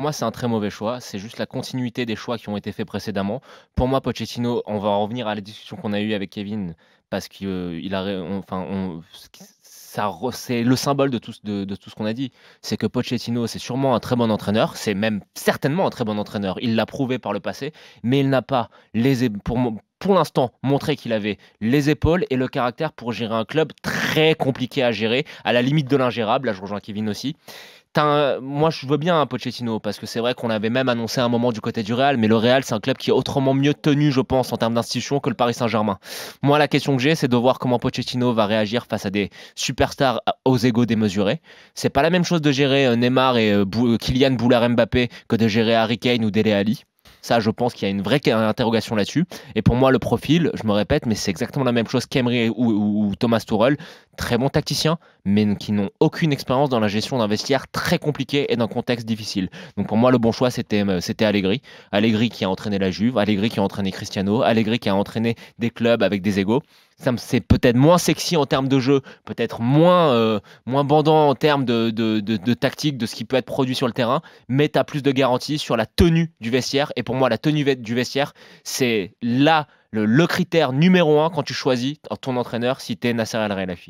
moi, c'est un très mauvais choix. C'est juste la continuité des choix qui ont été faits précédemment. Pour moi, Pochettino, on va revenir à la discussion qu'on a eue avec Kevin, parce qu'il euh, a, enfin, on, c'est le symbole de tout, tout ce qu'on a dit. C'est que Pochettino, c'est sûrement un très bon entraîneur, c'est même certainement un très bon entraîneur. Il l'a prouvé par le passé, mais il n'a pas les, pour, pour l'instant montrer qu'il avait les épaules et le caractère pour gérer un club très compliqué à gérer, à la limite de l'ingérable. Là, je rejoins Kevin aussi. moi, je veux bien un hein, Pochettino parce que c'est vrai qu'on avait même annoncé un moment du côté du Real, mais le Real, c'est un club qui est autrement mieux tenu, je pense, en termes d'institution que le Paris Saint-Germain. Moi, la question que j'ai, c'est de voir comment Pochettino va réagir face à des superstars aux égaux démesurés. C'est pas la même chose de gérer euh, Neymar et euh, Kylian Boulard Mbappé que de gérer Harry Kane ou Dele Ali. Ça, je pense qu'il y a une vraie interrogation là-dessus. Et pour moi, le profil, je me répète, mais c'est exactement la même chose qu'Emery ou, Thomas Tuchel, très bons tacticiens, mais qui n'ont aucune expérience dans la gestion d'un vestiaire très compliqué et d'un contexte difficile. Donc pour moi, le bon choix, c'était euh, c'était Allegri, Allegri qui a entraîné la Juve, Allegri qui a entraîné Cristiano, Allegri qui a entraîné des clubs avec des égaux c'est peut-être moins sexy en termes de jeu, peut-être moins, euh, moins bandant en termes de, tactique, de ce qui peut être produit sur le terrain, mais tu as plus de garanties sur la tenue du vestiaire. Et pour moi, la tenue du vestiaire, c'est là le, critère numéro un quand tu choisis ton entraîneur si tu es Nasser El Relafi.